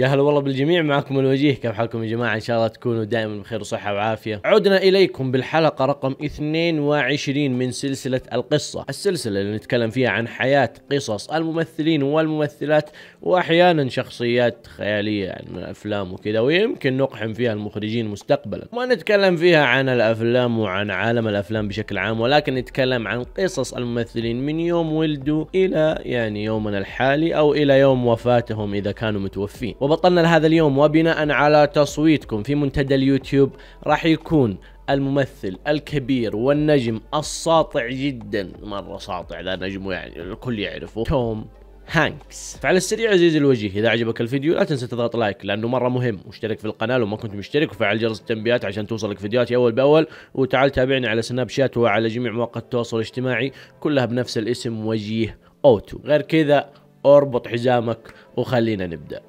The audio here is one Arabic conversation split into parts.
يا هلا والله بالجميع معكم الوجيه كيف حالكم يا جماعه ان شاء الله تكونوا دائما بخير وصحه وعافيه عدنا اليكم بالحلقه رقم 22 من سلسله القصه السلسله اللي نتكلم فيها عن حياه قصص الممثلين والممثلات واحيانا شخصيات خياليه يعني من الافلام وكذا ويمكن نقحم فيها المخرجين مستقبلا ما نتكلم فيها عن الافلام وعن عالم الافلام بشكل عام ولكن نتكلم عن قصص الممثلين من يوم ولدوا الى يعني يومنا الحالي او الى يوم وفاتهم اذا كانوا متوفين وبطلنا لهذا اليوم وبناء على تصويتكم في منتدى اليوتيوب راح يكون الممثل الكبير والنجم الساطع جدا مرة ساطع ذا نجم يعني الكل يعرفه توم هانكس فعلى السريع عزيزي الوجيه اذا عجبك الفيديو لا تنسى تضغط لايك لانه مره مهم واشترك في القناه لو ما كنت مشترك وفعل جرس التنبيهات عشان توصلك فيديوهاتي اول باول وتعال تابعني على سناب شات وعلى جميع مواقع التواصل الاجتماعي كلها بنفس الاسم وجيه اوتو غير كذا اربط حزامك وخلينا نبدا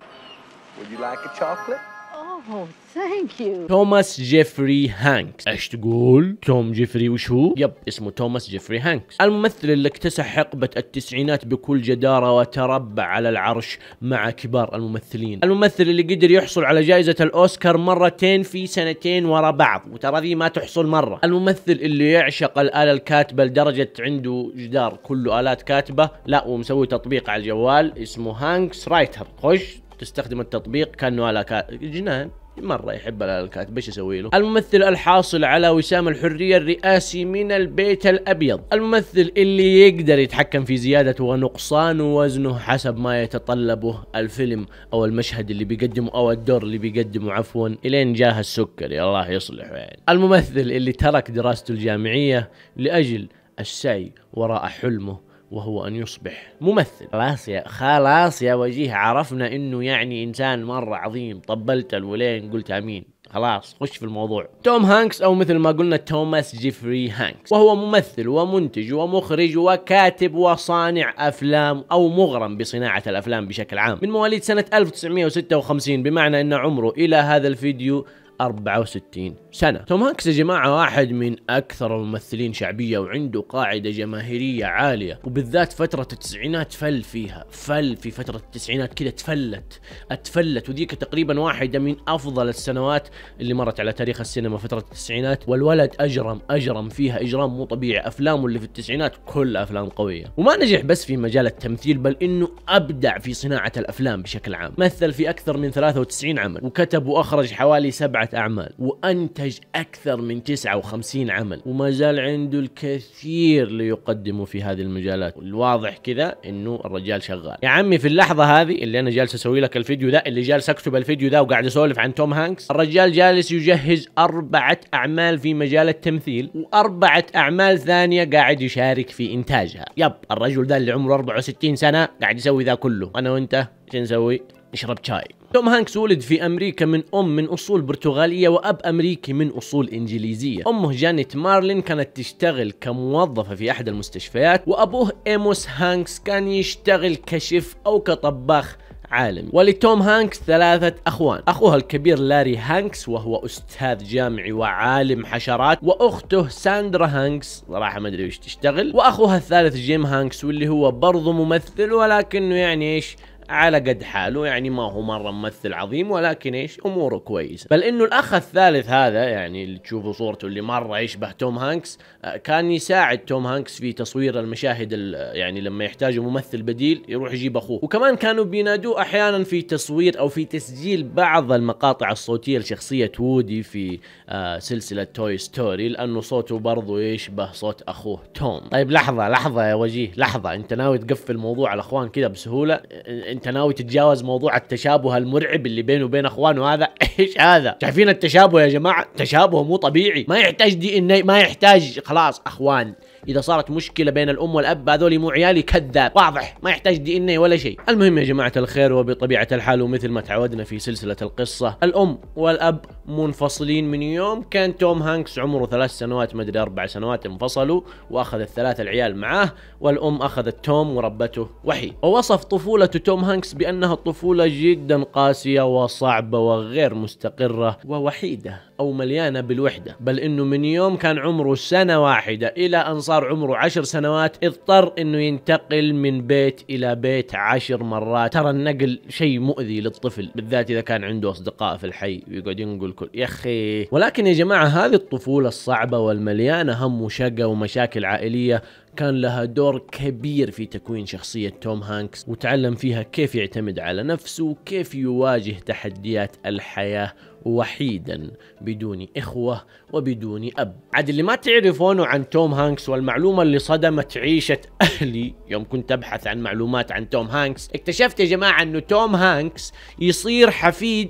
Would you like a chocolate? Oh, thank you. توماس جيفري هانكس ايش تقول توم جيفري وش هو يب اسمه توماس جيفري هانكس الممثل اللي اكتسح حقبة التسعينات بكل جدارة وتربع على العرش مع كبار الممثلين الممثل اللي قدر يحصل على جائزة الاوسكار مرتين في سنتين ورا بعض وترى ذي ما تحصل مرة الممثل اللي يعشق الآلة الكاتبة لدرجة عنده جدار كله آلات كاتبة لا ومسوي تطبيق على الجوال اسمه هانكس رايتر خش تستخدم التطبيق كانه كاتب جنان مرة يحب الكاتب ايش يسوي له؟ الممثل الحاصل على وسام الحرية الرئاسي من البيت الأبيض، الممثل اللي يقدر يتحكم في زيادته ونقصان وزنه حسب ما يتطلبه الفيلم أو المشهد اللي بيقدمه أو الدور اللي بيقدمه عفوا إلين جاه السكري الله يصلحه يعني. الممثل اللي ترك دراسته الجامعية لأجل السعي وراء حلمه وهو أن يصبح ممثل خلاص يا خلاص يا وجيه عرفنا أنه يعني إنسان مرة عظيم طبلت الولين قلت أمين خلاص خش في الموضوع توم هانكس او مثل ما قلنا توماس جيفري هانكس وهو ممثل ومنتج ومخرج وكاتب وصانع افلام او مغرم بصناعه الافلام بشكل عام من مواليد سنه 1956 بمعنى ان عمره الى هذا الفيديو 64 سنة توم هانكس يا جماعة واحد من أكثر الممثلين شعبية وعنده قاعدة جماهيرية عالية وبالذات فترة التسعينات فل فيها فل في فترة التسعينات كذا تفلت اتفلت وذيك تقريبا واحدة من أفضل السنوات اللي مرت على تاريخ السينما فترة التسعينات والولد أجرم أجرم فيها إجرام مو طبيعي أفلامه اللي في التسعينات كلها أفلام قوية وما نجح بس في مجال التمثيل بل إنه أبدع في صناعة الأفلام بشكل عام مثل في أكثر من 93 عمل وكتب وأخرج حوالي سبعة أعمال وأنتج أكثر من 59 عمل وما زال عنده الكثير ليقدمه في هذه المجالات الواضح كذا أنه الرجال شغال يا عمي في اللحظة هذه اللي أنا جالس أسوي لك الفيديو ذا اللي جالس أكتب الفيديو ذا وقاعد أسولف عن توم هانكس الرجال جالس يجهز أربعة أعمال في مجال التمثيل وأربعة أعمال ثانية قاعد يشارك في إنتاجها يب الرجل ذا اللي عمره 64 سنة قاعد يسوي ذا كله أنا وأنت شو نسوي؟ نشرب شاي توم هانكس ولد في امريكا من ام من اصول برتغاليه واب امريكي من اصول انجليزيه امه جانيت مارلين كانت تشتغل كموظفه في احد المستشفيات وابوه ايموس هانكس كان يشتغل كشيف او كطباخ عالم ولتوم هانكس ثلاثة أخوان أخوها الكبير لاري هانكس وهو أستاذ جامعي وعالم حشرات وأخته ساندرا هانكس صراحة ما أدري وش تشتغل وأخوها الثالث جيم هانكس واللي هو برضه ممثل ولكنه يعني إيش على قد حاله يعني ما هو مره ممثل عظيم ولكن ايش اموره كويسه بل انه الاخ الثالث هذا يعني اللي تشوفوا صورته اللي مره يشبه توم هانكس آه، كان يساعد توم هانكس في تصوير المشاهد يعني لما يحتاجوا ممثل بديل يروح يجيب اخوه وكمان كانوا بينادوه احيانا في تصوير او في تسجيل بعض المقاطع الصوتيه لشخصيه وودي في آه، سلسله توي ستوري لانه صوته برضه يشبه صوت اخوه توم طيب لحظه لحظه يا وجيه لحظه انت ناوي تقفل الموضوع على الاخوان كذا بسهوله انت ناوي تتجاوز موضوع التشابه المرعب اللي بينه وبين اخوانه هذا ايش هذا شايفين التشابه يا جماعه تشابه مو طبيعي ما يحتاج دي ان ما يحتاج خلاص اخوان اذا صارت مشكله بين الام والاب هذول مو عيالي كذاب واضح ما يحتاج دي ان ولا شيء المهم يا جماعه الخير وبطبيعه الحال ومثل ما تعودنا في سلسله القصه الام والاب منفصلين من يوم كان توم هانكس عمره ثلاث سنوات مدري اربع سنوات انفصلوا واخذ الثلاث العيال معاه والام اخذت توم وربته وحي ووصف طفوله توم هانكس بانها طفوله جدا قاسيه وصعبه وغير مستقرة ووحيدة أو مليانة بالوحدة بل إنه من يوم كان عمره سنة واحدة إلى أن صار عمره عشر سنوات اضطر إنه ينتقل من بيت إلى بيت عشر مرات ترى النقل شيء مؤذي للطفل بالذات إذا كان عنده أصدقاء في الحي ويقعد ينقل كل يا أخي ولكن يا جماعة هذه الطفولة الصعبة والمليانة هم وشقة ومشاكل عائلية كان لها دور كبير في تكوين شخصية توم هانكس وتعلم فيها كيف يعتمد على نفسه وكيف يواجه تحديات الحياة وحيدا بدون إخوة وبدون أب عاد اللي ما تعرفونه عن توم هانكس والمعلومة اللي صدمت عيشة أهلي يوم كنت أبحث عن معلومات عن توم هانكس اكتشفت يا جماعة أنه توم هانكس يصير حفيد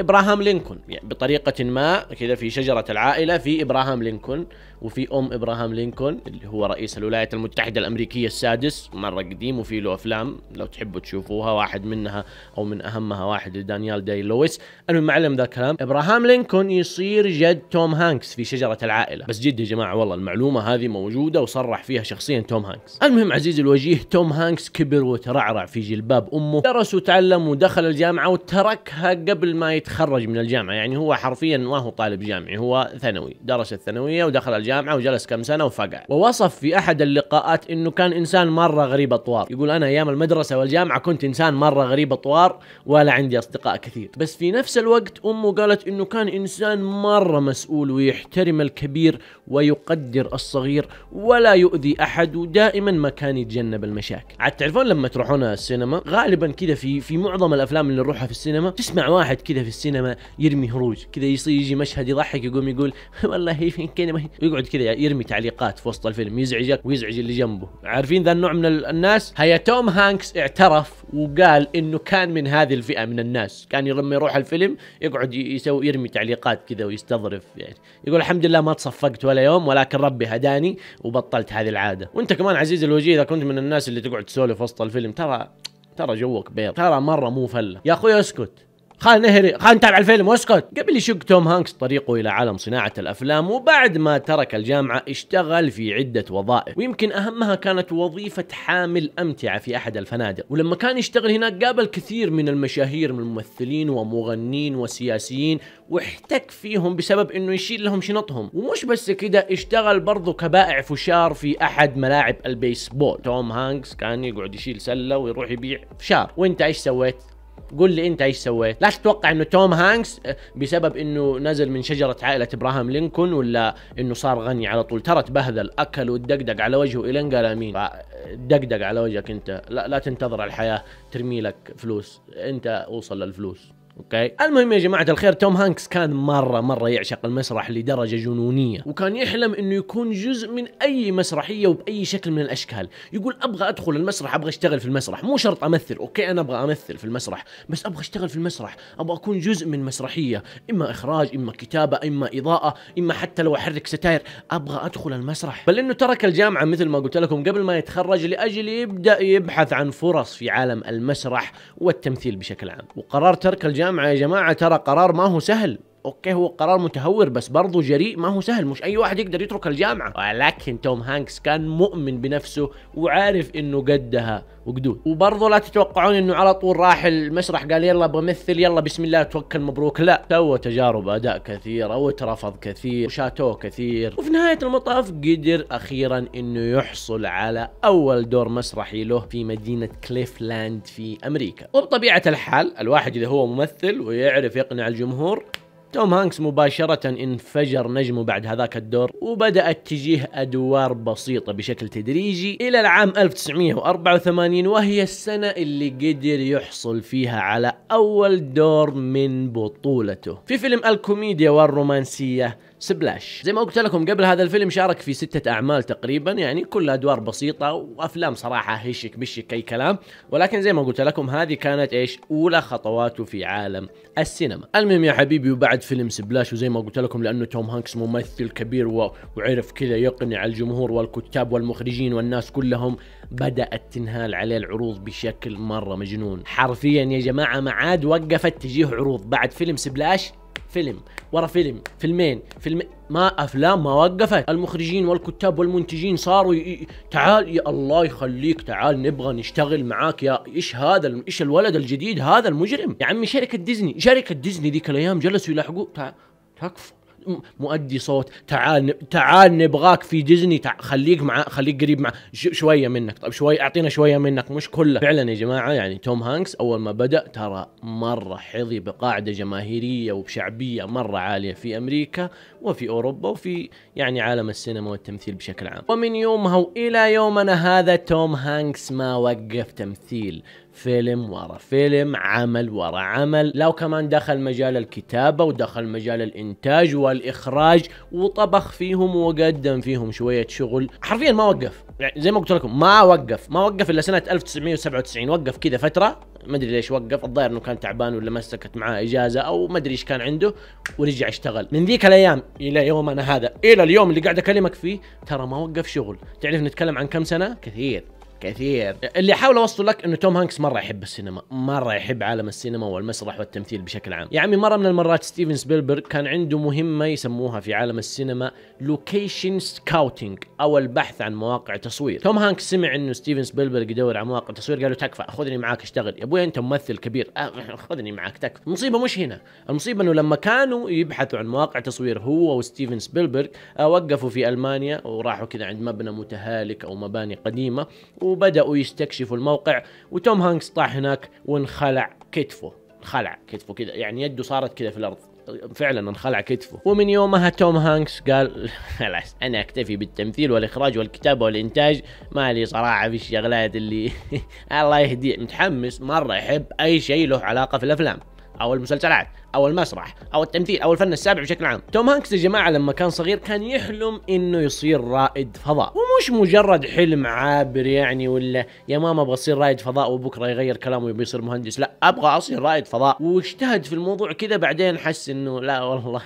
ابراهام لينكون يعني بطريقه ما كذا في شجره العائله في ابراهام لينكون وفي ام ابراهام لينكولن اللي هو رئيس الولايات المتحده الامريكيه السادس مره قديم وفي له افلام لو تحبوا تشوفوها واحد منها او من اهمها واحد لدانيال داي لويس المهم معلم ذا الكلام ابراهام لينكولن يصير جد توم هانكس في شجره العائله بس جد يا جماعه والله المعلومه هذه موجوده وصرح فيها شخصيا توم هانكس المهم عزيزي الوجيه توم هانكس كبر وترعرع في جلباب امه درس وتعلم ودخل الجامعه وتركها قبل ما يتخرج من الجامعه يعني هو حرفيا ما هو طالب جامعي هو ثانوي درس الثانويه ودخل الجامعة الجامعه وجلس كم سنه وفقع ووصف في احد اللقاءات انه كان انسان مره غريب اطوار يقول انا ايام المدرسه والجامعه كنت انسان مره غريب اطوار ولا عندي اصدقاء كثير بس في نفس الوقت امه قالت انه كان انسان مره مسؤول ويحترم الكبير ويقدر الصغير ولا يؤذي احد ودائما ما كان يتجنب المشاكل عاد تعرفون لما تروحون السينما غالبا كذا في في معظم الافلام اللي نروحها في السينما تسمع واحد كذا في السينما يرمي هروج كذا يصير يجي مشهد يضحك يقوم يقول والله فين كلمه يقعد يقعد كذا يرمي تعليقات في وسط الفيلم يزعجك ويزعج اللي جنبه عارفين ذا النوع من الناس هيا توم هانكس اعترف وقال انه كان من هذه الفئه من الناس كان لما يروح الفيلم يقعد يسوي يرمي تعليقات كذا ويستظرف يعني يقول الحمد لله ما تصفقت ولا يوم ولكن ربي هداني وبطلت هذه العاده وانت كمان عزيزي الوجيه اذا كنت من الناس اللي تقعد تسولف وسط الفيلم ترى ترى جوك بيض ترى مره مو فله يا اخوي اسكت خال نهري خال نتابع الفيلم واسكت قبل يشق توم هانكس طريقه الى عالم صناعه الافلام وبعد ما ترك الجامعه اشتغل في عده وظائف ويمكن اهمها كانت وظيفه حامل امتعه في احد الفنادق ولما كان يشتغل هناك قابل كثير من المشاهير من ممثلين ومغنين وسياسيين واحتك فيهم بسبب انه يشيل لهم شنطهم ومش بس كده اشتغل برضه كبائع فشار في احد ملاعب البيسبول توم هانكس كان يقعد يشيل سله ويروح يبيع فشار وانت ايش سويت قول لي انت ايش سويت لا تتوقع انه توم هانكس آه، بسبب انه نزل من شجره عائله ابراهام لينكون ولا انه صار غني على طول ترى تبهذل اكل ودقدق على وجهه الين قال امين آه، دقدق على وجهك انت لا, لا تنتظر الحياه ترمي لك فلوس انت اوصل للفلوس اوكي المهم يا جماعه الخير توم هانكس كان مره مره يعشق المسرح لدرجه جنونيه وكان يحلم انه يكون جزء من اي مسرحيه وباي شكل من الاشكال يقول ابغى ادخل المسرح ابغى اشتغل في المسرح مو شرط امثل اوكي انا ابغى امثل في المسرح بس ابغى اشتغل في المسرح ابغى اكون جزء من مسرحيه اما اخراج اما كتابه اما اضاءه اما حتى لو احرك ستاير ابغى ادخل المسرح بل انه ترك الجامعه مثل ما قلت لكم قبل ما يتخرج لاجل يبدا يبحث عن فرص في عالم المسرح والتمثيل بشكل عام وقرار ترك الجامعه الجامعه يا جماعه ترى قرار ما هو سهل اوكي هو قرار متهور بس برضه جريء ما هو سهل مش اي واحد يقدر يترك الجامعه ولكن توم هانكس كان مؤمن بنفسه وعارف انه قدها وقدود وبرضه لا تتوقعون انه على طول راح المسرح قال يلا بمثل يلا بسم الله توكل مبروك لا سوى تجارب اداء كثيره واترفض كثير وشاتوه كثير وفي نهايه المطاف قدر اخيرا انه يحصل على اول دور مسرحي له في مدينه كليفلاند في امريكا وبطبيعه الحال الواحد اذا هو ممثل ويعرف يقنع الجمهور توم هانكس مباشرة انفجر نجمه بعد هذاك الدور وبدأت تجيه أدوار بسيطة بشكل تدريجي إلى العام 1984 وهي السنة اللي قدر يحصل فيها على أول دور من بطولته في فيلم الكوميديا والرومانسية سبلاش زي ما قلت لكم قبل هذا الفيلم شارك في ستة أعمال تقريبا يعني كلها أدوار بسيطة وأفلام صراحة هشك بشك أي كلام ولكن زي ما قلت لكم هذه كانت إيش أولى خطواته في عالم السينما المهم يا حبيبي وبعد فيلم سبلاش وزي ما قلت لكم لأنه توم هانكس ممثل كبير وعرف كذا يقنع الجمهور والكتاب والمخرجين والناس كلهم بدأت تنهال عليه العروض بشكل مرة مجنون حرفيا يا جماعة ما عاد وقفت تجيه عروض بعد فيلم سبلاش فيلم ورا فيلم فيلمين فيلم ما افلام ما وقفت المخرجين والكتاب والمنتجين صاروا ي... تعال يا الله يخليك تعال نبغى نشتغل معاك يا ايش هذا ايش الولد الجديد هذا المجرم يا عمي شركه ديزني شركه ديزني ذيك الايام جلسوا يلاحقوه تع... تكفى مؤدي صوت تعال تعال نبغاك في ديزني خليك مع خليك قريب مع شويه منك طيب شوي اعطينا شويه منك مش كله فعلا يا جماعه يعني توم هانكس اول ما بدا ترى مره حظي بقاعده جماهيريه وبشعبيه مره عاليه في امريكا وفي اوروبا وفي يعني عالم السينما والتمثيل بشكل عام ومن يومها والى يومنا هذا توم هانكس ما وقف تمثيل فيلم ورا فيلم عمل ورا عمل لو كمان دخل مجال الكتابة ودخل مجال الإنتاج والإخراج وطبخ فيهم وقدم فيهم شوية شغل حرفيا ما وقف يعني زي ما قلت لكم ما وقف ما وقف إلا سنة 1997 وقف كذا فترة ما ادري ليش وقف الظاهر انه كان تعبان ولا مسكت معاه اجازه او ما ادري ايش كان عنده ورجع اشتغل من ذيك الايام الى يومنا هذا الى اليوم اللي قاعد اكلمك فيه ترى ما وقف شغل تعرف نتكلم عن كم سنه كثير كثير اللي احاول اوصله لك انه توم هانكس مره يحب السينما مره يحب عالم السينما والمسرح والتمثيل بشكل عام يا عمي مره من المرات ستيفن سبيلبرغ كان عنده مهمه يسموها في عالم السينما لوكيشن سكاوتنج او البحث عن مواقع تصوير توم هانكس سمع انه ستيفن سبيلبرغ يدور على مواقع تصوير قال له تكفى خذني معاك اشتغل يا ابوي انت ممثل كبير أه، خذني معاك تكفى المصيبه مش هنا المصيبه انه لما كانوا يبحثوا عن مواقع تصوير هو وستيفن سبيلبرغ آه، وقفوا في المانيا وراحوا كذا عند مبنى متهالك او مباني قديمه وبدأوا يستكشفوا الموقع وتوم هانكس طاح هناك وانخلع كتفه انخلع كتفه كذا يعني يده صارت كذا في الأرض فعلا انخلع كتفه ومن يومها توم هانكس قال خلاص انا اكتفي بالتمثيل والاخراج والكتابه والانتاج ما لي صراحه في الشغلات اللي الله يهديه متحمس مره يحب اي شيء له علاقه في الافلام او المسلسلات او المسرح او التمثيل او الفن السابع بشكل عام توم هانكس يا جماعه لما كان صغير كان يحلم انه يصير رائد فضاء ومش مجرد حلم عابر يعني ولا يا ماما ابغى اصير رائد فضاء وبكره يغير كلامه ويبي يصير مهندس لا ابغى اصير رائد فضاء واجتهد في الموضوع كذا بعدين حس انه لا والله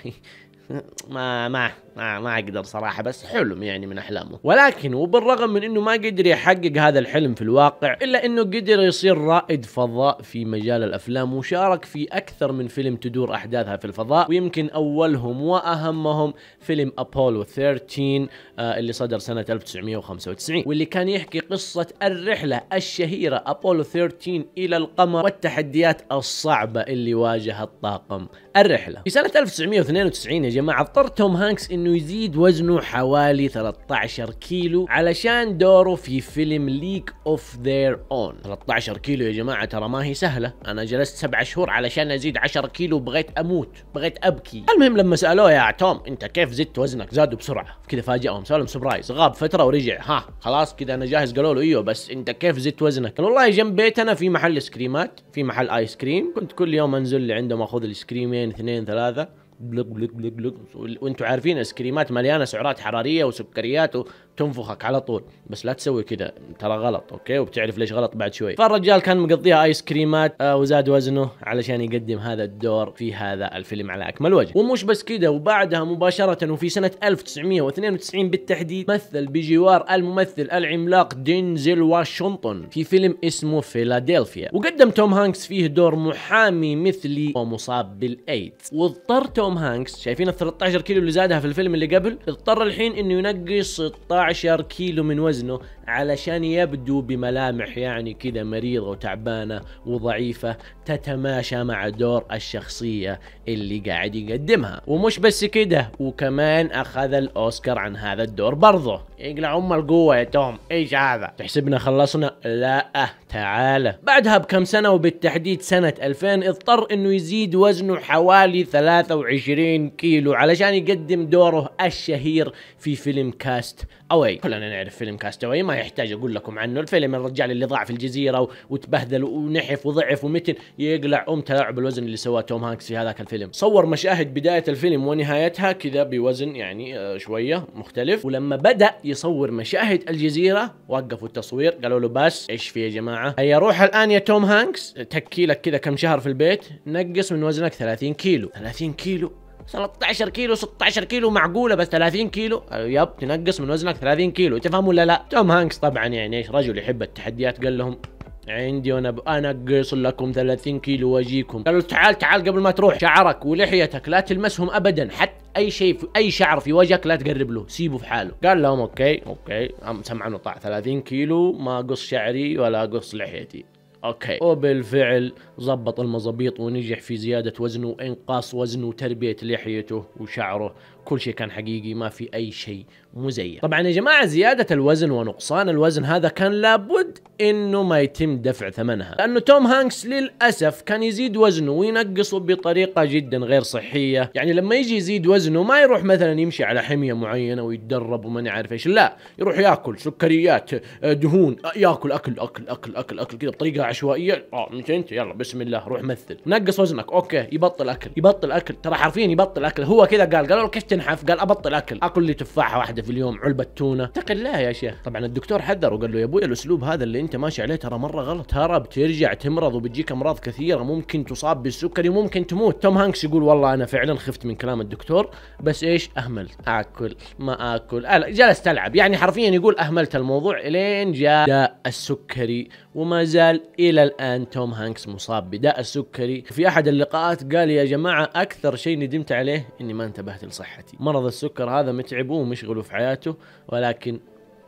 ما ما ما آه، ما اقدر صراحه بس حلم يعني من احلامه ولكن وبالرغم من انه ما قدر يحقق هذا الحلم في الواقع الا انه قدر يصير رائد فضاء في مجال الافلام وشارك في اكثر من فيلم تدور احداثها في الفضاء ويمكن اولهم واهمهم فيلم ابولو 13 آه اللي صدر سنه 1995 واللي كان يحكي قصه الرحله الشهيره ابولو 13 الى القمر والتحديات الصعبه اللي واجه الطاقم الرحله في سنه 1992 يا جماعه اضطر توم هانكس إن انه يزيد وزنه حوالي 13 كيلو علشان دوره في فيلم ليك اوف ذير اون 13 كيلو يا جماعه ترى ما هي سهله انا جلست سبع شهور علشان ازيد 10 كيلو بغيت اموت بغيت ابكي المهم لما سالوه يا توم انت كيف زدت وزنك زادوا بسرعه كذا فاجئهم سالهم سبرايز غاب فتره ورجع ها خلاص كذا انا جاهز قالوا له ايوه بس انت كيف زدت وزنك قال والله جنب بيتنا في محل سكريمات في محل ايس كريم كنت كل يوم انزل لعندهم اخذ اخذ السكريمين اثنين ثلاثه بلق بلق بلق بلق وانتم عارفين ايس كريمات مليانه سعرات حراريه وسكريات تنفخك على طول بس لا تسوي كذا ترى غلط اوكي وبتعرف ليش غلط بعد شوي فالرجال كان مقضيها ايس كريمات آه وزاد وزنه علشان يقدم هذا الدور في هذا الفيلم على اكمل وجه ومش بس كذا وبعدها مباشره وفي سنه 1992 بالتحديد مثل بجوار الممثل العملاق دينزل واشنطن في فيلم اسمه فيلادلفيا وقدم توم هانكس فيه دور محامي مثلي ومصاب بالايدز واضطر توم هانكس شايفين ال 13 كيلو اللي زادها في الفيلم اللي قبل اضطر الحين انه ينقص 16 16 كيلو من وزنه علشان يبدو بملامح يعني كذا مريضة وتعبانة وضعيفة تتماشى مع دور الشخصية اللي قاعد يقدمها ومش بس كده وكمان أخذ الأوسكار عن هذا الدور برضه يقلع أم القوة يا توم إيش هذا تحسبنا خلصنا لا أه تعالى بعدها بكم سنة وبالتحديد سنة 2000 اضطر أنه يزيد وزنه حوالي 23 كيلو علشان يقدم دوره الشهير في فيلم كاست اواي كلنا نعرف فيلم كاستاوي ما يحتاج اقول لكم عنه الفيلم الرجال اللي ضاع في الجزيره وتبهدل ونحف وضعف ومتن يقلع ام تلاعب الوزن اللي سواه توم هانكس في هذاك الفيلم صور مشاهد بدايه الفيلم ونهايتها كذا بوزن يعني آه، شويه مختلف ولما بدا يصور مشاهد الجزيره وقفوا التصوير قالوا له بس ايش في يا جماعه هيا روح الان يا توم هانكس تكي لك كذا كم شهر في البيت نقص من وزنك 30 كيلو 30 كيلو 13 كيلو 16 كيلو معقوله بس 30 كيلو يب تنقص من وزنك 30 كيلو تفهم ولا لا توم هانكس طبعا يعني ايش رجل يحب التحديات قال لهم عندي وانا انقص لكم 30 كيلو واجيكم قالوا تعال تعال قبل ما تروح شعرك ولحيتك لا تلمسهم ابدا حتى اي شيء في اي شعر في وجهك لا تقرب له سيبه في حاله قال لهم اوكي اوكي سمعنا طاع 30 كيلو ما اقص شعري ولا اقص لحيتي اوكي وبالفعل ظبط المظابيط ونجح في زيادة وزنه وإنقاص وزنه وتربية لحيته وشعره كل شيء كان حقيقي ما في أي شيء مزيف طبعا يا جماعة زيادة الوزن ونقصان الوزن هذا كان لابد انه ما يتم دفع ثمنها لانه توم هانكس للأسف كان يزيد وزنه وينقصه بطريقة جدا غير صحية يعني لما يجي يزيد وزنه ما يروح مثلا يمشي على حمية معينة ويتدرب وما عارف ايش لا يروح ياكل سكريات آه، دهون آه، ياكل اكل اكل اكل اكل اكل كذا بطريقة عشوائية اه انت يلا بس بسم الله روح مثل نقص وزنك اوكي يبطل اكل يبطل اكل ترى حرفيا يبطل اكل هو كذا قال قالوا له كيف تنحف قال ابطل اكل اكل لي تفاحه واحده في اليوم علبه تونه اتق الله يا شيخ طبعا الدكتور حذر وقال له يا ابوي الاسلوب هذا اللي انت ماشي عليه ترى مره غلط ترى بترجع تمرض وبتجيك امراض كثيره ممكن تصاب بالسكري وممكن تموت توم هانكس يقول والله انا فعلا خفت من كلام الدكتور بس ايش اهمل اكل ما اكل أه جلست العب يعني حرفيا يقول اهملت الموضوع الين جاء السكري وما زال الى الان توم هانكس مصاب مصاب بداء السكري في احد اللقاءات قال يا جماعه اكثر شيء ندمت عليه اني ما انتبهت لصحتي مرض السكر هذا متعبه ومشغله في حياته ولكن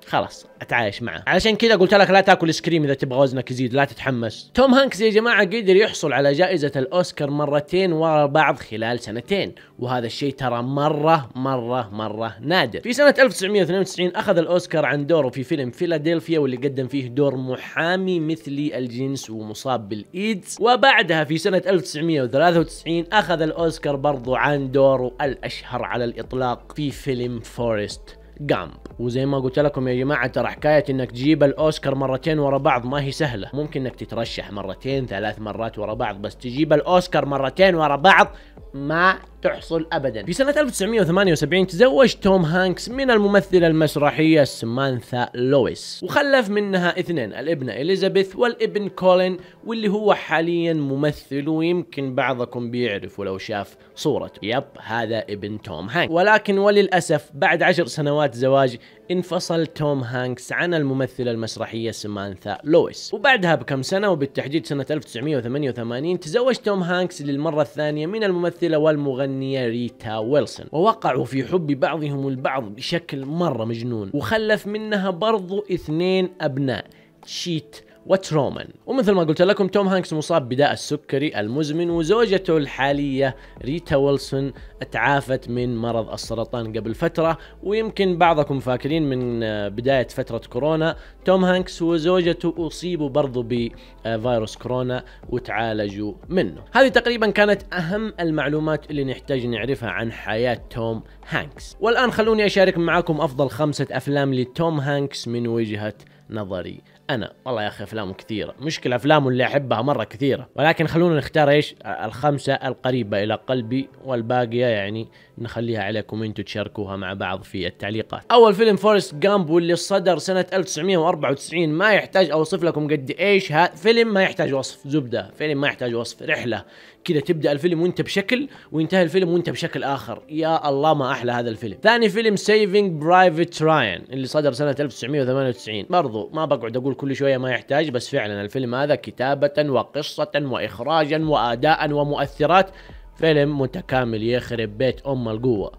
خلاص اتعايش معه علشان كذا قلت لك لا تاكل سكريم اذا تبغى وزنك يزيد لا تتحمس توم هانكس يا جماعه قدر يحصل على جائزه الاوسكار مرتين ورا بعض خلال سنتين وهذا الشيء ترى مره مره مره نادر في سنه 1992 اخذ الاوسكار عن دوره في فيلم فيلادلفيا واللي قدم فيه دور محامي مثلي الجنس ومصاب بالايدز وبعدها في سنه 1993 اخذ الاوسكار برضو عن دوره الاشهر على الاطلاق في فيلم فورست جامب وزي ما قلت لكم يا جماعه ترى حكايه انك تجيب الاوسكار مرتين ورا بعض ما هي سهله ممكن انك تترشح مرتين ثلاث مرات ورا بعض بس تجيب الاوسكار مرتين ورا بعض ما تحصل ابدا في سنه 1978 تزوج توم هانكس من الممثله المسرحيه سمانثا لويس وخلف منها اثنين الابنه اليزابيث والابن كولين واللي هو حاليا ممثل ويمكن بعضكم بيعرفه لو شاف صورته يب هذا ابن توم هانكس ولكن وللاسف بعد عشر سنوات زواج انفصل توم هانكس عن الممثلة المسرحية سمانثا لويس وبعدها بكم سنة وبالتحديد سنة 1988 تزوج توم هانكس للمرة الثانية من الممثلة والمغنية ريتا ويلسون ووقعوا في حب بعضهم البعض بشكل مرة مجنون وخلف منها برضو اثنين أبناء شيت وترومان ومثل ما قلت لكم توم هانكس مصاب بداء السكري المزمن وزوجته الحالية ريتا ويلسون تعافت من مرض السرطان قبل فترة ويمكن بعضكم فاكرين من آه، بداية فترة كورونا توم هانكس وزوجته أصيبوا برضو بفيروس آه، كورونا وتعالجوا منه هذه تقريبا كانت أهم المعلومات اللي نحتاج نعرفها عن حياة توم هانكس والآن خلوني أشارك معاكم أفضل خمسة أفلام لتوم هانكس من وجهة نظري انا والله يا اخي افلامه كثيره مشكله افلامه اللي احبها مره كثيره ولكن خلونا نختار ايش الخمسه القريبه الى قلبي والباقيه يعني نخليها عليكم انتم تشاركوها مع بعض في التعليقات اول فيلم فورست جامب واللي صدر سنه 1994 ما يحتاج اوصف لكم قد ايش ها فيلم ما يحتاج وصف زبده فيلم ما يحتاج وصف رحله كذا تبدا الفيلم وانت بشكل وينتهي الفيلم وانت بشكل اخر يا الله ما احلى هذا الفيلم ثاني فيلم سيفينج برايفت راين اللي صدر سنه 1998 برضو ما بقعد اقول كل شويه ما يحتاج بس فعلا الفيلم هذا كتابه وقصه واخراجا واداء ومؤثرات فيلم متكامل يخرب بيت ام القوه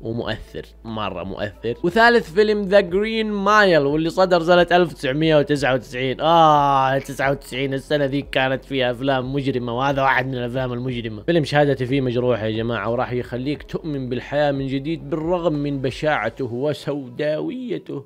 ومؤثر مرة مؤثر وثالث فيلم ذا جرين مايل واللي صدر سنة 1999 آه 99 السنة ذيك كانت فيها أفلام مجرمة وهذا واحد من الأفلام المجرمة فيلم شهادتي فيه مجروحة يا جماعة وراح يخليك تؤمن بالحياة من جديد بالرغم من بشاعته وسوداويته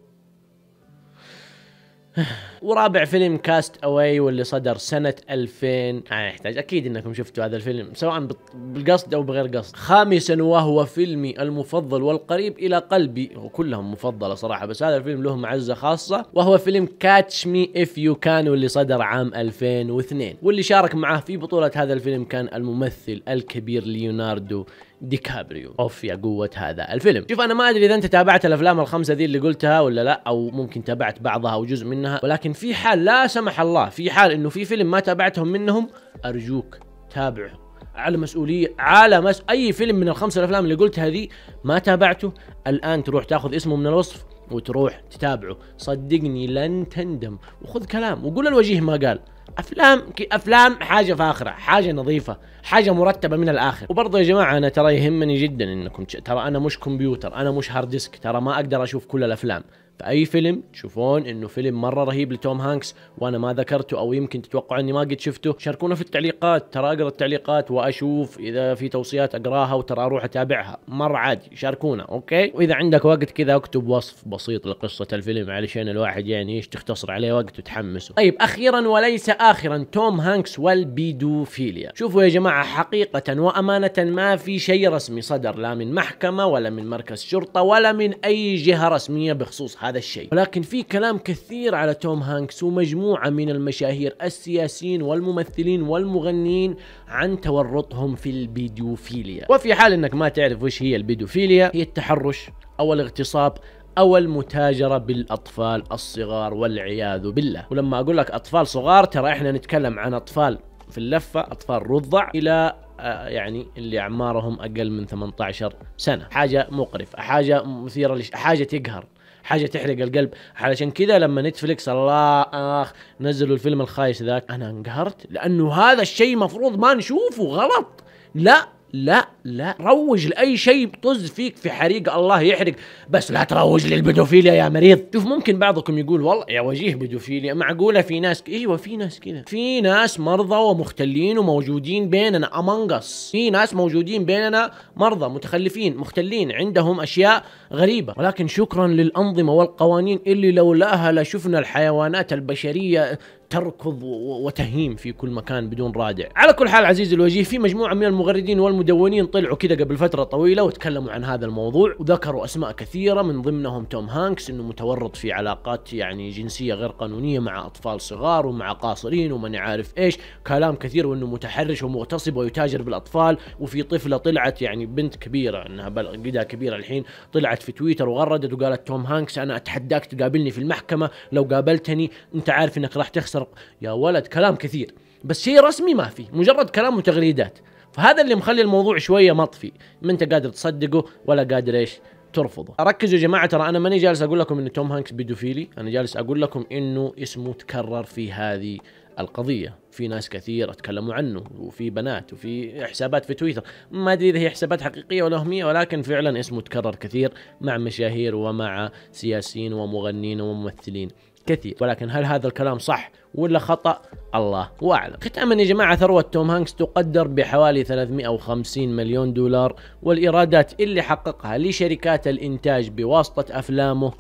ورابع فيلم كاست اواي واللي صدر سنه 2000 يعني آه، يحتاج اكيد انكم شفتوا هذا الفيلم سواء بالقصد او بغير قصد خامسا وهو فيلمي المفضل والقريب الى قلبي وكلهم مفضله صراحه بس هذا الفيلم له معزه خاصه وهو فيلم كاتش مي اف يو كان واللي صدر عام 2002 واللي شارك معاه في بطوله هذا الفيلم كان الممثل الكبير ليوناردو ديكابريو اوف يا قوة هذا الفيلم شوف انا ما ادري اذا انت تابعت الافلام الخمسة ذي اللي قلتها ولا لا او ممكن تابعت بعضها او جزء منها ولكن في حال لا سمح الله في حال انه في فيلم ما تابعتهم منهم ارجوك تابعه على مسؤوليه على مس... اي فيلم من الخمس الافلام اللي قلت هذه ما تابعته الان تروح تاخذ اسمه من الوصف وتروح تتابعه صدقني لن تندم وخذ كلام وقول الوجيه ما قال افلام افلام حاجه فاخره حاجه نظيفه حاجه مرتبه من الاخر وبرضه يا جماعه انا ترى يهمني جدا انكم ترى انا مش كمبيوتر انا مش هارد ديسك ترى ما اقدر اشوف كل الافلام فاي فيلم تشوفون انه فيلم مره رهيب لتوم هانكس وانا ما ذكرته او يمكن تتوقعوا اني ما قد شفته شاركونا في التعليقات ترى اقرا التعليقات واشوف اذا في توصيات اقراها وترى اروح اتابعها مره عادي شاركونا اوكي واذا عندك وقت كذا اكتب وصف بسيط لقصه الفيلم علشان الواحد يعني ايش تختصر عليه وقت وتحمسه طيب اخيرا وليس اخرا توم هانكس والبيدوفيليا شوفوا يا جماعه حقيقه وامانه ما في شيء رسمي صدر لا من محكمه ولا من مركز شرطه ولا من اي جهه رسميه بخصوص هذا الشيء ولكن في كلام كثير على توم هانكس ومجموعة من المشاهير السياسيين والممثلين والمغنيين عن تورطهم في البيدوفيليا وفي حال انك ما تعرف وش هي البيدوفيليا هي التحرش او الاغتصاب او المتاجره بالاطفال الصغار والعياذ بالله ولما اقول لك اطفال صغار ترى احنا نتكلم عن اطفال في اللفه اطفال رضع الى آه، يعني اللي اعمارهم اقل من 18 سنه حاجه مقرفه حاجه مثيره لش... حاجه تقهر حاجه تحرق القلب علشان كذا لما نتفليكس الله اخ نزلوا الفيلم الخايس ذاك انا انقهرت لانه هذا الشيء مفروض ما نشوفه غلط لا لا لا روج لاي شيء طز فيك في حريق الله يحرق بس لا تروج للبيدوفيليا يا مريض شوف ممكن بعضكم يقول والله يا وجيه بيدوفيليا معقوله في ناس ايوه في ناس كذا في ناس مرضى ومختلين وموجودين بيننا امانجس اس في ناس موجودين بيننا مرضى متخلفين مختلين عندهم اشياء غريبة ولكن شكرا للأنظمة والقوانين اللي لولاها لشفنا الحيوانات البشرية تركض وتهيم في كل مكان بدون رادع على كل حال عزيزي الوجيه في مجموعة من المغردين والمدونين طلعوا كذا قبل فترة طويلة وتكلموا عن هذا الموضوع وذكروا أسماء كثيرة من ضمنهم توم هانكس أنه متورط في علاقات يعني جنسية غير قانونية مع أطفال صغار ومع قاصرين ومن عارف إيش كلام كثير وأنه متحرش ومغتصب ويتاجر بالأطفال وفي طفلة طلعت يعني بنت كبيرة أنها قدها كبيرة الحين طلعت في تويتر وغردت وقالت توم هانكس انا اتحداك تقابلني في المحكمه لو قابلتني انت عارف انك راح تخسر يا ولد كلام كثير بس شيء رسمي ما في مجرد كلام وتغريدات فهذا اللي مخلي الموضوع شويه مطفي ما انت قادر تصدقه ولا قادر ايش ترفضه ركزوا يا جماعه ترى انا ماني جالس اقول لكم ان توم هانكس بيدوفيلي انا جالس اقول لكم انه اسمه تكرر في هذه القضيه في ناس كثير تكلموا عنه وفي بنات وفي حسابات في تويتر ما ادري اذا هي حسابات حقيقيه ولا همية ولكن فعلا اسمه تكرر كثير مع مشاهير ومع سياسيين ومغنين وممثلين كثير ولكن هل هذا الكلام صح ولا خطا الله اعلم ختاما يا جماعه ثروه توم هانكس تقدر بحوالي 350 مليون دولار والايرادات اللي حققها لشركات الانتاج بواسطه افلامه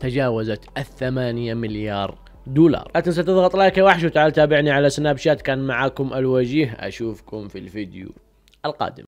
تجاوزت الثمانية مليار دولار لا تنسى تضغط لايك يا وحش وتعال تابعني على سناب شات كان معاكم الوجيه اشوفكم في الفيديو القادم